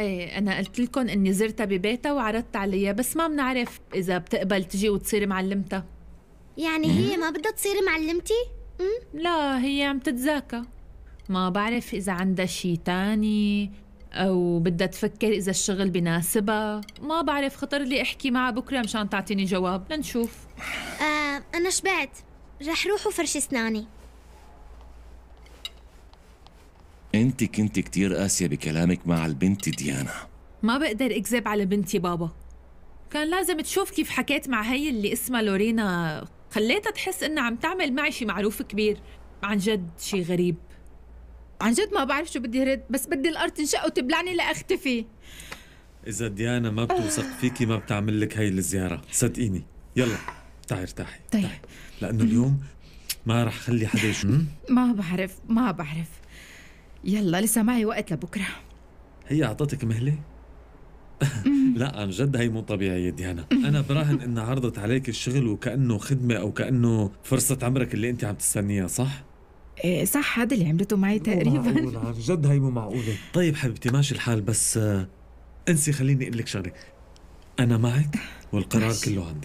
ايه انا قلت لكم اني زرتها ببيتها وعرضت عليها بس ما بنعرف اذا بتقبل تجي وتصير معلمتها يعني هي ما بدها تصير معلمتي؟ لا هي عم تتذاكى ما بعرف اذا عندها شي تاني او بدها تفكر اذا الشغل بناسبها ما بعرف خطر لي احكي معها بكره مشان تعطيني جواب لنشوف آه انا شبعت رح روح وفرش اسناني انت كنت كتير قاسية بكلامك مع البنت ديانا ما بقدر اكذب على بنتي بابا كان لازم تشوف كيف حكيت مع هي اللي اسمها لورينا خليتها تحس انها عم تعمل معي شي معروف كبير عن جد شي غريب عن جد ما بعرف شو بدي رد بس بدي الارض تنشق وتبلعني لاختفي اذا ديانا ما بتوثق فيكي ما بتعمل لك هي الزياره صدقيني يلا تعي ارتاحي طيب لانه اليوم ما رح خلي حدا يشوف ما بعرف ما بعرف يلا لسه معي وقت لبكره هي اعطتك مهله؟ لا عن جد هي مو طبيعية ديانا أنا براهن إنها عرضت عليك الشغل وكأنه خدمة أو كأنه فرصة عمرك اللي أنت عم تستنيها صح؟ إيه صح هذا اللي عملته معي تقريبا عن جد هي مو معقولة طيب حبيبتي ماشي الحال بس آه، انسي خليني أقول لك شغلة أنا معك والقرار كله عندك